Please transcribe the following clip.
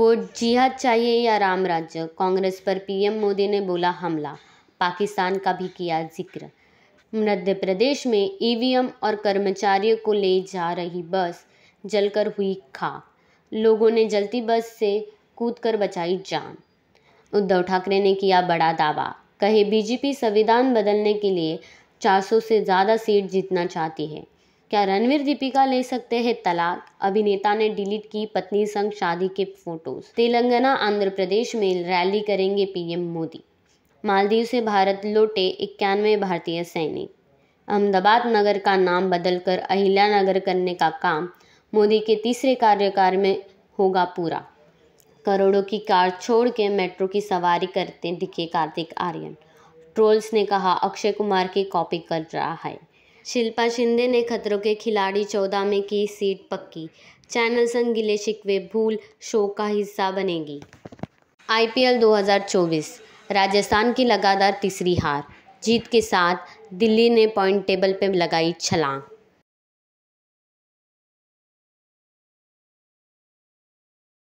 वो जिहाद चाहिए या राम राज्य कांग्रेस पर पीएम मोदी ने बोला हमला पाकिस्तान का भी किया जिक्र मध्य प्रदेश में ईवीएम और कर्मचारियों को ले जा रही बस जलकर हुई खा लोगों ने जलती बस से कूदकर बचाई जान उद्धव ठाकरे ने किया बड़ा दावा कहे बीजेपी संविधान बदलने के लिए 400 से ज़्यादा सीट जीतना चाहती है क्या रणवीर दीपिका ले सकते हैं तलाक अभिनेता ने डिलीट की पत्नी संग शादी के फोटोज तेलंगाना आंध्र प्रदेश में रैली करेंगे पीएम मोदी मालदीव से भारत लौटे इक्यानवे भारतीय सैनिक अहमदाबाद नगर का नाम बदलकर अहिल्या नगर करने का काम मोदी के तीसरे कार्यकाल में होगा पूरा करोड़ों की कार छोड़ के मेट्रो की सवारी करते दिखे कार्तिक आर्यन ट्रोल्स ने कहा अक्षय कुमार की कॉपी कर रहा है शिल्पा शिंदे ने खतरों के खिलाड़ी चौदह में की सीट पक्की चैनल संग गिले शिकवे भूल शो का हिस्सा बनेगी आईपीएल 2024 राजस्थान की लगातार तीसरी हार जीत के साथ दिल्ली ने पॉइंट टेबल पर लगाई छलांग